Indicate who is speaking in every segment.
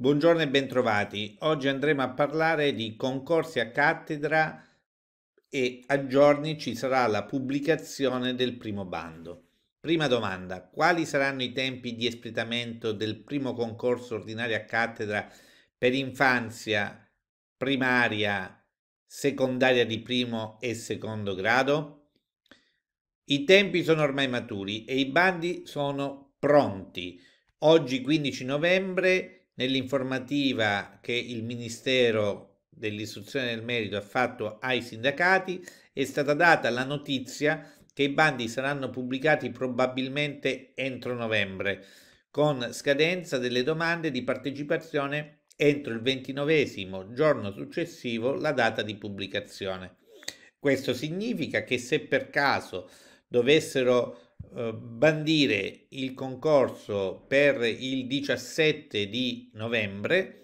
Speaker 1: Buongiorno e bentrovati. Oggi andremo a parlare di concorsi a cattedra e a giorni ci sarà la pubblicazione del primo bando. Prima domanda, quali saranno i tempi di espletamento del primo concorso ordinario a cattedra per infanzia, primaria, secondaria di primo e secondo grado? I tempi sono ormai maturi e i bandi sono pronti. Oggi 15 novembre nell'informativa che il Ministero dell'Istruzione del Merito ha fatto ai sindacati è stata data la notizia che i bandi saranno pubblicati probabilmente entro novembre, con scadenza delle domande di partecipazione entro il ventinovesimo giorno successivo la data di pubblicazione. Questo significa che se per caso dovessero eh, bandire il concorso per il 17 di novembre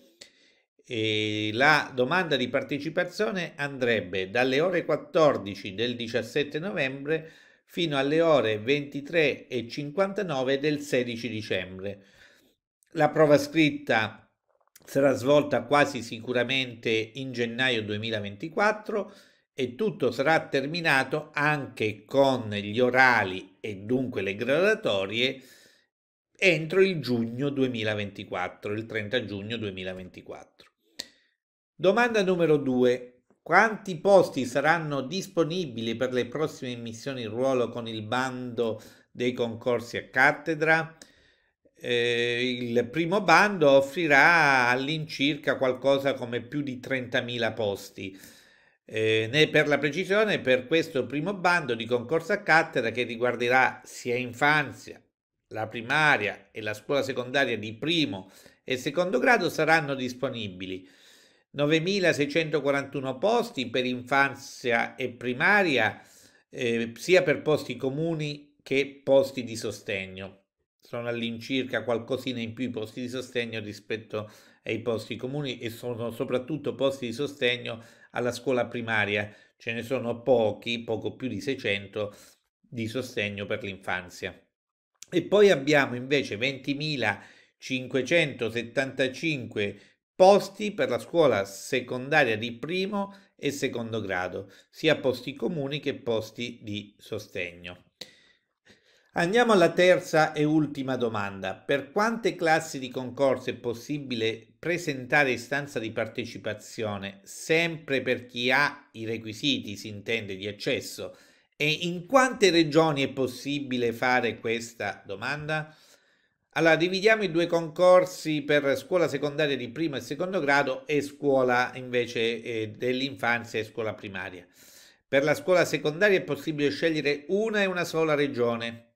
Speaker 1: e la domanda di partecipazione andrebbe dalle ore 14 del 17 novembre fino alle ore 23 e 59 del 16 dicembre. La prova scritta sarà svolta quasi sicuramente in gennaio 2024 e tutto sarà terminato anche con gli orali e dunque le gradatorie entro il giugno 2024, il 30 giugno 2024. Domanda numero 2. Quanti posti saranno disponibili per le prossime missioni in ruolo con il bando dei concorsi a cattedra? Eh, il primo bando offrirà all'incirca qualcosa come più di 30.000 posti eh, né per la precisione, per questo primo bando di concorso a cattedra che riguarderà sia infanzia, la primaria e la scuola secondaria di primo e secondo grado saranno disponibili 9.641 posti per infanzia e primaria, eh, sia per posti comuni che posti di sostegno sono all'incirca qualcosina in più i posti di sostegno rispetto ai posti comuni e sono soprattutto posti di sostegno alla scuola primaria, ce ne sono pochi, poco più di 600 di sostegno per l'infanzia. E poi abbiamo invece 20.575 posti per la scuola secondaria di primo e secondo grado, sia posti comuni che posti di sostegno. Andiamo alla terza e ultima domanda. Per quante classi di concorso è possibile presentare istanza di partecipazione, sempre per chi ha i requisiti, si intende, di accesso? E in quante regioni è possibile fare questa domanda? Allora, dividiamo i due concorsi per scuola secondaria di primo e secondo grado e scuola invece eh, dell'infanzia e scuola primaria. Per la scuola secondaria è possibile scegliere una e una sola regione,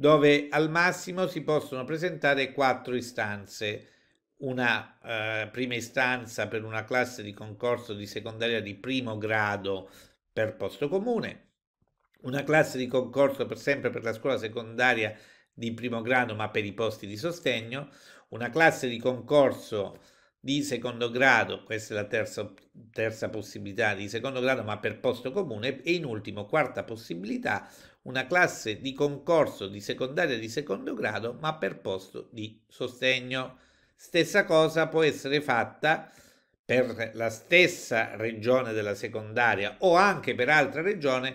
Speaker 1: dove al massimo si possono presentare quattro istanze, una eh, prima istanza per una classe di concorso di secondaria di primo grado per posto comune, una classe di concorso per sempre per la scuola secondaria di primo grado ma per i posti di sostegno, una classe di concorso di secondo grado, questa è la terza, terza possibilità di secondo grado ma per posto comune e in ultimo quarta possibilità una classe di concorso di secondaria di secondo grado ma per posto di sostegno. Stessa cosa può essere fatta per la stessa regione della secondaria o anche per altra regione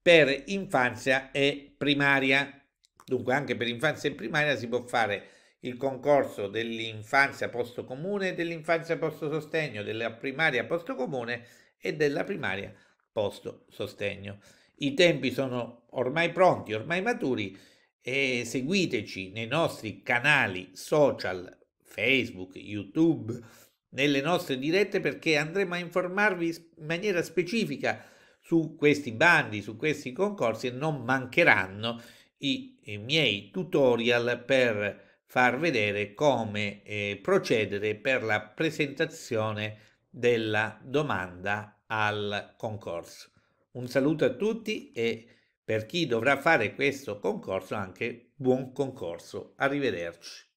Speaker 1: per infanzia e primaria. Dunque anche per infanzia e primaria si può fare il concorso dell'infanzia posto comune, dell'infanzia posto sostegno, della primaria posto comune e della primaria posto sostegno. I tempi sono ormai pronti, ormai maturi e seguiteci nei nostri canali social, Facebook, YouTube, nelle nostre dirette perché andremo a informarvi in maniera specifica su questi bandi, su questi concorsi e non mancheranno i, i miei tutorial per far vedere come eh, procedere per la presentazione della domanda al concorso. Un saluto a tutti e per chi dovrà fare questo concorso anche buon concorso. Arrivederci.